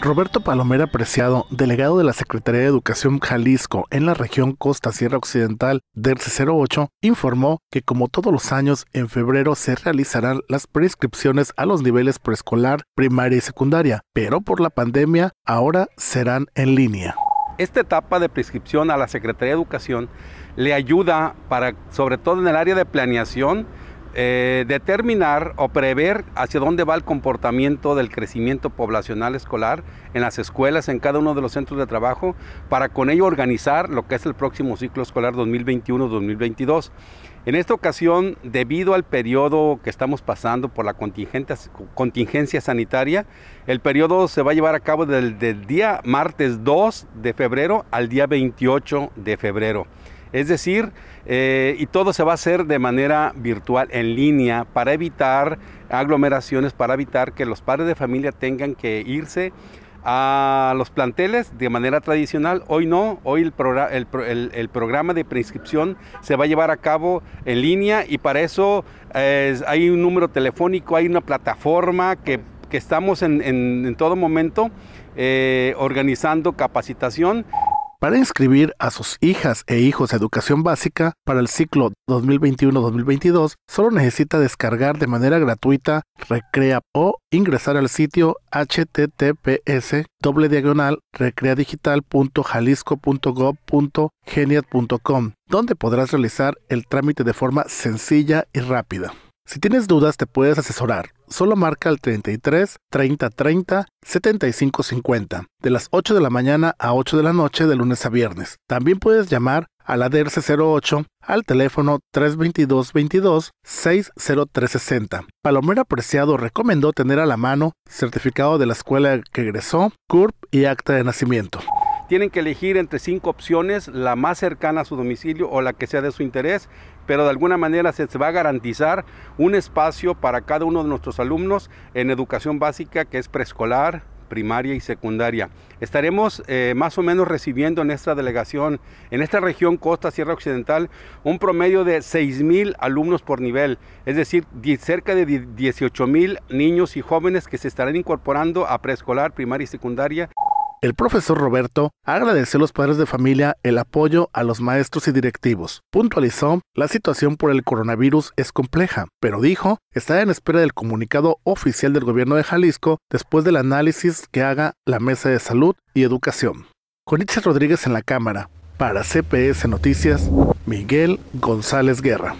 Roberto Palomera Preciado, delegado de la Secretaría de Educación Jalisco en la región Costa Sierra Occidental del C08, informó que como todos los años, en febrero se realizarán las prescripciones a los niveles preescolar, primaria y secundaria, pero por la pandemia ahora serán en línea. Esta etapa de prescripción a la Secretaría de Educación le ayuda para, sobre todo en el área de planeación, eh, determinar o prever hacia dónde va el comportamiento del crecimiento poblacional escolar en las escuelas, en cada uno de los centros de trabajo, para con ello organizar lo que es el próximo ciclo escolar 2021-2022. En esta ocasión, debido al periodo que estamos pasando por la contingencia sanitaria, el periodo se va a llevar a cabo del día martes 2 de febrero al día 28 de febrero. Es decir, eh, y todo se va a hacer de manera virtual, en línea, para evitar aglomeraciones, para evitar que los padres de familia tengan que irse a los planteles de manera tradicional. Hoy no, hoy el, programa, de preinscripción se va a llevar a cabo en línea y para eso hay un número telefónico, hay una plataforma que, estamos en, todo momento eh, organizando capacitación para inscribir a sus hijas e hijos a educación básica para el ciclo 2021-2022, solo necesita descargar de manera gratuita Recrea o ingresar al sitio https doble diagonal recreadigital.jalisco.gov.geniat.com, donde podrás realizar el trámite de forma sencilla y rápida. Si tienes dudas te puedes asesorar solo marca al 33 30 30 75 50, de las 8 de la mañana a 8 de la noche de lunes a viernes. También puedes llamar a la DRC08 al teléfono 322-22-60360. Palomero Apreciado recomendó tener a la mano certificado de la escuela que egresó, CURP y acta de nacimiento. Tienen que elegir entre cinco opciones, la más cercana a su domicilio o la que sea de su interés, pero de alguna manera se va a garantizar un espacio para cada uno de nuestros alumnos en educación básica, que es preescolar, primaria y secundaria. Estaremos eh, más o menos recibiendo en esta delegación, en esta región Costa Sierra Occidental, un promedio de mil alumnos por nivel, es decir, cerca de 18.000 niños y jóvenes que se estarán incorporando a preescolar, primaria y secundaria. El profesor Roberto agradeció a los padres de familia el apoyo a los maestros y directivos. Puntualizó, la situación por el coronavirus es compleja, pero dijo, está en espera del comunicado oficial del gobierno de Jalisco después del análisis que haga la Mesa de Salud y Educación. Con Rodríguez en la cámara, para CPS Noticias, Miguel González Guerra.